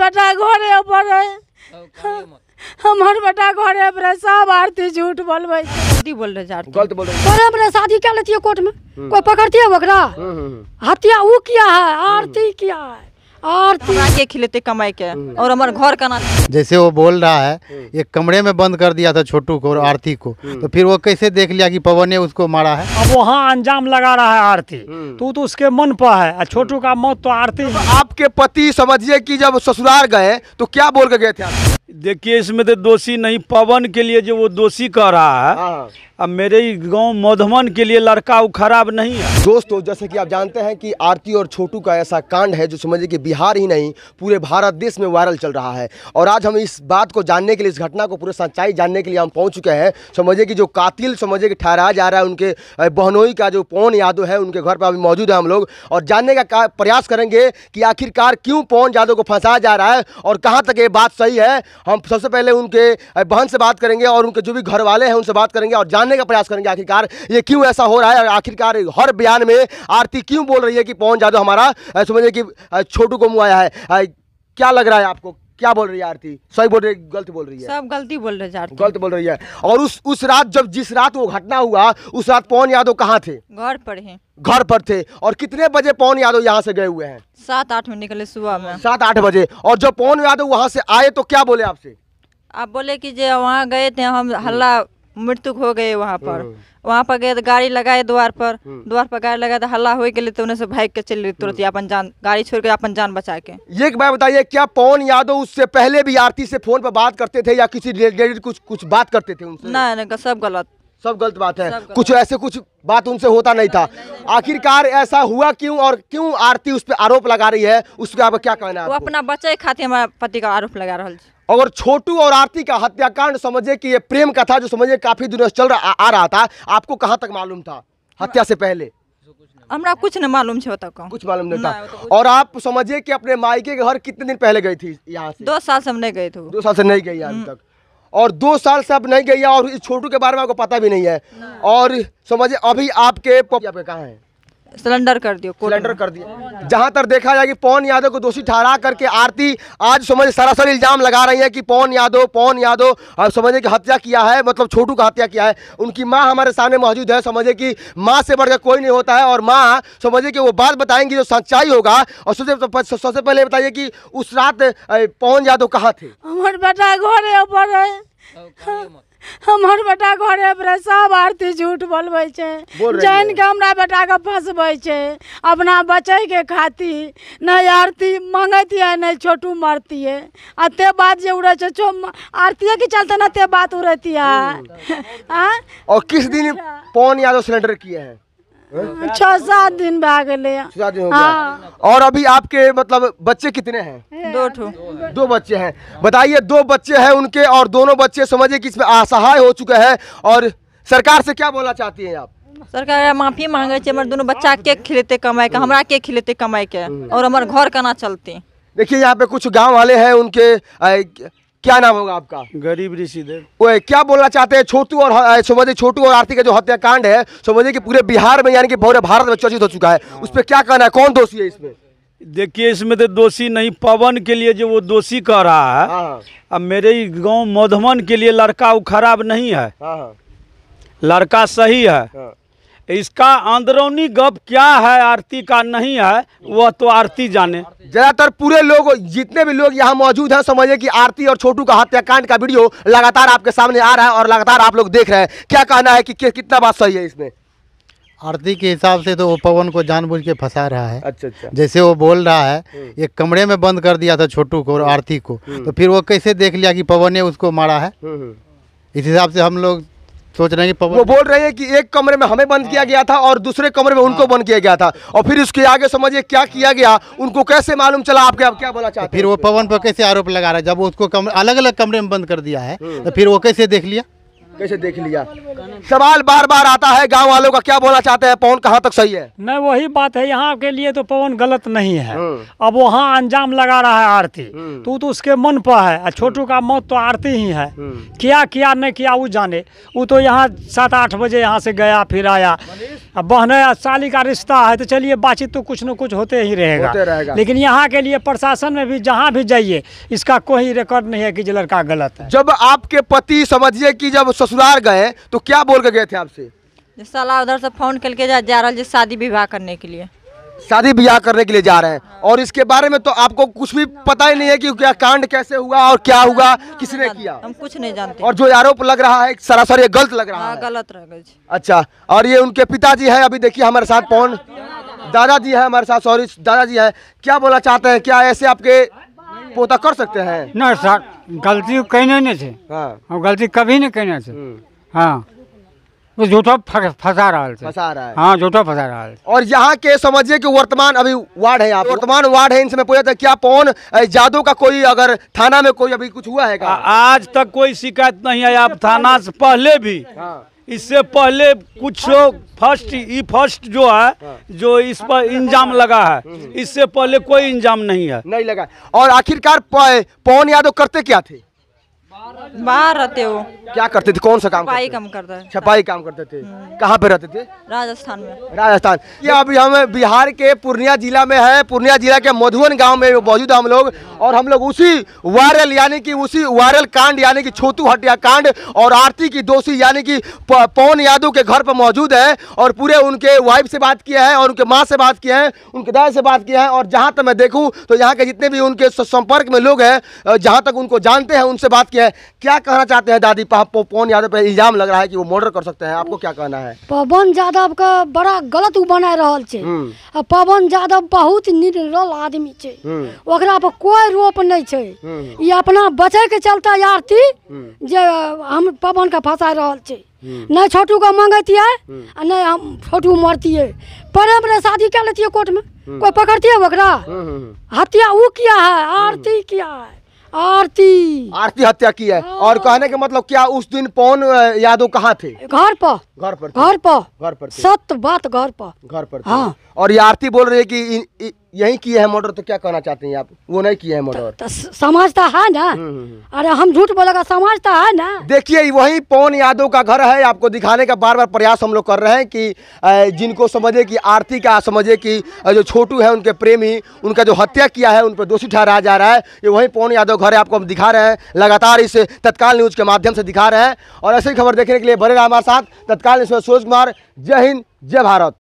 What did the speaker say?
बेटा घरे पर हमार बेटा घरे पर सब आरती झूठ बोलबे गलती बोल रहे यार गलत बोल रहे घरे पर शादी कर लेती है कोर्ट में हम्म। कोई पकड़ती है ओकरा हम्म, हम्म, हत्या वो किया है आरती किया है और के खिलते कमाए के हम्म। और हमारे घर का जैसे वो बोल रहा है हम्म। ये कमरे में बंद कर दिया था छोटू को और आरती को हम्म। तो फिर वो कैसे देख लिया कि पवन ने उसको मारा है अब वहाँ अंजाम लगा रहा है आरती तू तो उसके मन पर है छोटू का मौत तो आरती आपके पति समझिए कि जब ससुराल गए तो क्या बोल के गए थे देखिए इसमें तो दोषी नहीं पवन के लिए जो वो दोषी कह रहा है हाँ। अब मेरे गांव मधुबन के लिए लड़का वो खराब नहीं है दोस्तों तो जैसे कि आप जानते हैं कि आरती और छोटू का ऐसा कांड है जो समझिए कि बिहार ही नहीं पूरे भारत देश में वायरल चल रहा है और आज हम इस बात को जानने के लिए इस घटना को पूरे सच्चाई जानने के लिए हम पहुंच चुके हैं समझिए कि जो कातिल समझिए कि ठहराया जा रहा है उनके बहनोई का जो पवन यादव है उनके घर पर अभी मौजूद है हम लोग और जानने का प्रयास करेंगे कि आखिरकार क्यों पवन यादव को फंसाया जा रहा है और कहाँ तक ये बात सही है हम सबसे पहले उनके बहन से बात करेंगे और उनके जो भी घर वाले हैं उनसे बात करेंगे और जानने का प्रयास करेंगे आखिरकार ये क्यों ऐसा हो रहा है और आखिरकार हर बयान में आरती क्यों बोल रही है कि पवन यादव हमारा समझिए कि छोटू को मुआया है क्या लग रहा है आपको क्या बोल रही है आरती सही बोल रही है गलत बोल रही है सब गलती बोल रहे आरती गलत बोल रही है और उस उस रात जब जिस रात वो घटना हुआ उस रात पवन यादव कहाँ थे घर पर हैं घर पर थे और कितने बजे पवन यादव यहाँ से गए हुए हैं सात आठ में निकले सुबह में सात आठ बजे और जब पवन यादव वहाँ से आए तो क्या बोले आपसे आप बोले कि जो वहाँ गए थे हम हल्ला मृत्यु हो गए वहाँ पर हम्म। वहाँ पर गए तो गाड़ी लगाए द्वार पर हम्म। द्वार पर गाड़ी लगाए तो हल्ला हो गए तो उन्हें से भाग के रही तुरंत हम्म। अपन जान गाड़ी छोड़ के अपन जान बचा के एक बात बताइए क्या पवन यादव उससे पहले भी आरती से फोन पर बात करते थे या किसी रिलेटेड कुछ कुछ बात करते थे उनसे ना, सब गलत सब गलत बात है गलत। कुछ ऐसे कुछ बात उनसे होता नहीं था आखिरकार ऐसा हुआ क्यों और क्यों आरती उस पर आरोप लगा रही है उसका पर क्या कहना है अपना बचे खातिर हमारे पति का आरोप लगा रहा है और छोटू और आरती का हत्याकांड समझे कि ये प्रेम था जो समझे काफी दिनों से चल रहा आ रहा था आपको कहाँ तक मालूम था हत्या से पहले हमरा कुछ नहीं मालूम छे तक कुछ मालूम नहीं था और आप समझिए कि अपने मायके घर कितने दिन पहले गई थी यहाँ से दो साल से हम नहीं गए थे दो साल से नहीं गई अभी हम्म। तक और दो साल से अब नहीं गई और इस छोटू के बारे में आपको पता भी नहीं है और समझिए अभी आपके आपके कहाँ है सिलेंडर कर दियो सिलेंडर कर दिया जहां तक देखा जाए कि पवन यादव को दोषी ठहरा करके आरती आज समझे सरासर इल्जाम लगा रही है कि पवन यादव पवन यादव आप समझे कि हत्या किया है मतलब छोटू का हत्या किया है उनकी माँ हमारे सामने मौजूद है समझे कि माँ से बढ़कर कोई नहीं होता है और माँ समझे कि वो बात बताएंगी जो सच्चाई होगा और सबसे सबसे पहले बताइए कि उस रात पवन यादव कहाँ थे हमारे बेटा घर हमार बेटा घर पर सब आरती झूठ बोलब जान के हमरा बेटा के फंसबै अपना बचे के खातिर नहि आरती है नहि छोटू मरती है अत बात जो उड़े छै छो आरती के चलते ना ते बात उड़ती है हम्म। और किस दिन फोन अच्छा। यादव सिलेंडर किए हैं छह सात दिन भा गए हाँ। और अभी आपके मतलब बच्चे कितने हैं दो ठो दो बच्चे हैं बताइए दो बच्चे हैं उनके और दोनों बच्चे समझिए कि इसमें असहाय हो चुके हैं और सरकार से क्या बोलना चाहती हैं आप सरकार माफी मांगे छे दोनों बच्चा के खिलेते कमाई के हमारा के खिलेते कमाई के हम्म। और हमारे घर कना चलते देखिए यहाँ पे कुछ गांव वाले हैं उनके क्या नाम होगा आपका गरीब ऋषि क्या बोलना चाहते हैं छोटू और समझिए छोटू और आरती का जो हत्याकांड है समझिए कि पूरे बिहार में यानी कि पूरे भारत में चर्चित हो चुका है हाँ। उस पर क्या कहना है कौन दोषी है इसमें देखिए इसमें तो दोषी नहीं पवन के लिए जो वो दोषी कह रहा है हाँ। अब मेरे गांव मधुबन के लिए लड़का वो खराब नहीं है हाँ, लड़का सही है इसका अंदरूनी गप क्या है आरती का नहीं है वह तो आरती जाने ज्यादातर पूरे लोग जितने भी लोग यहाँ मौजूद हैं समझिए कि आरती और छोटू का हत्याकांड का वीडियो लगातार आपके सामने आ रहा है और लगातार आप लोग देख रहे हैं क्या कहना है कि कितना बात सही है इसमें आरती के हिसाब से तो वो पवन को जानबूझ के फंसा रहा है अच्छा अच्छा जैसे वो बोल रहा है एक हम्म। कमरे में बंद कर दिया था छोटू को और आरती को हम्म। तो फिर वो कैसे देख लिया कि पवन ने उसको मारा है हम्म, इस हिसाब से हम लोग सोच रहे हैं कि वो बोल रहे हैं कि एक कमरे में हमें बंद किया हाँ। गया था और दूसरे कमरे में उनको हाँ। बंद किया गया था और फिर उसके आगे समझिए क्या किया गया उनको कैसे मालूम चला आपके आप क्या बोला चाहते फिर वो पवन पर कैसे आरोप लगा रहा है जब उसको अलग अलग कमरे में बंद कर दिया है हम्म। तो फिर वो कैसे देख लिया कैसे देख लिया सवाल बार बार आता है गांव वालों का क्या बोलना चाहते हैं पवन कहाँ तक सही है नहीं वही बात है यहाँ के लिए तो पवन गलत नहीं है हाँ। अब वहाँ अंजाम लगा रहा है आरती तो तो उसके मन पर है छोटू का मौत तो आरती ही है हाँ। क्या किया नहीं किया वो जाने वो तो यहाँ सात आठ बजे यहाँ से गया फिर आया अब बहने साली का रिश्ता है तो चलिए बातचीत तो कुछ न कुछ होते ही रहेगा, रहे लेकिन यहाँ के लिए प्रशासन में भी जहाँ भी जाइए इसका कोई रिकॉर्ड नहीं है कि लड़का गलत है जब आपके पति समझिए कि जब ससुराल गए तो क्या बोल के गए थे आपसे साला उधर से फोन करके जा रहा है शादी विवाह करने के लिए शादी ब्याह करने के लिए जा रहे हैं हाँ। और इसके बारे में तो आपको कुछ भी पता ही नहीं है कि क्या कांड कैसे हुआ और क्या हुआ किसने किया हम कुछ नहीं जानते और जो आरोप लग रहा है सरासर ये गलत लग रहा हाँ, है गलत अच्छा और ये उनके पिताजी है अभी देखिए हमारे साथ पौन दादाजी है हमारे साथ सॉरी दादाजी है क्या बोला चाहते हैं क्या ऐसे आपके पोता कर सकते हैं ना सर गलती कहने नहीं थे हाँ गलती कभी नहीं कहने थे हम्म। हाँ तो झूठा फंसा रहा है हाँ झूठा फंसा रहा है और यहाँ के समझिए कि वर्तमान अभी वार्ड है यहाँ वर्तमान वार्ड है इनसे पूछा था क्या पवन जादू का कोई अगर थाना में कोई अभी कुछ हुआ है आज तक कोई शिकायत नहीं है आप थाना से पहले भी हाँ। इससे पहले कुछ हाँ। फर्स्ट ई फर्स्ट जो है हाँ। जो इस पर इंजाम लगा है हम्म। इससे पहले कोई इंजाम नहीं है नहीं लगा और आखिरकार पवन यादव करते क्या थे बाहर रहते हो क्या करते थे कौन सा काम छपाई काम करते छपाई काम करते थे कहाँ पे रहते थे राजस्थान में राजस्थान ये अभी हम बिहार के पूर्णिया जिला में है पूर्णिया जिला के मधुबन गांव में मौजूद हम लोग और हम लोग उसी वायरल यानी कि उसी वायरल कांड यानी कि छोटू हटिया कांड और आरती की दोषी यानी कि पवन यादव के घर पर मौजूद है और पूरे उनके वाइफ से बात किया है और उनके माँ से बात किया है उनके दादा से बात किया है और जहाँ तक मैं देखूँ तो यहाँ के जितने भी उनके संपर्क में लोग हैं जहाँ तक उनको जानते हैं उनसे बात किया है है क्या कहना चाहते हैं दादी पवन यादव पर इल्जाम लग रहा है कि वो मर्डर कर सकते हैं आपको क्या कहना है पवन यादव का बड़ा गलत बना रहा है हम्म। पवन यादव बहुत निर्ल आदमी हम्म। कोई रोप नहीं है ये अपना बचे के चलता थी हम्म। जे हम पवन का फंसा रहा है नहीं छोटू का है नहीं हम छोटू मरती है प्रेम रे शादी कर लेती है कोर्ट में कोई पकड़ती है हत्या वो किया है आरती किया है आरती आरती हत्या की है हाँ। और कहने के मतलब क्या उस दिन पवन यादव कहाँ थे घर पर घर पर घर पर घर पर सत्य बात घर पर घर पर हाँ और ये आरती बोल रही है कि यही किए हैं मर्डर तो क्या कहना चाहते हैं आप वो नहीं किए हैं मर्डर समझता तो है ना हम्म, हम्म, हम्म। अरे हम झूठ बोलेगा समझता तो है ना देखिए वही पवन यादव का घर है आपको दिखाने का बार बार प्रयास हम लोग कर रहे हैं कि जिनको समझे कि आरती का समझे कि जो छोटू है उनके प्रेमी उनका जो हत्या किया है उन पर दोषी ठहराया जा रहा है ये वही पवन यादव घर है आपको हम दिखा रहे हैं लगातार इस तत्काल न्यूज के माध्यम से दिखा रहे हैं और ऐसी खबर देखने के लिए बने रहा हमारे साथ तत्काल न्यूज सूरज कुमार जय हिंद जय भारत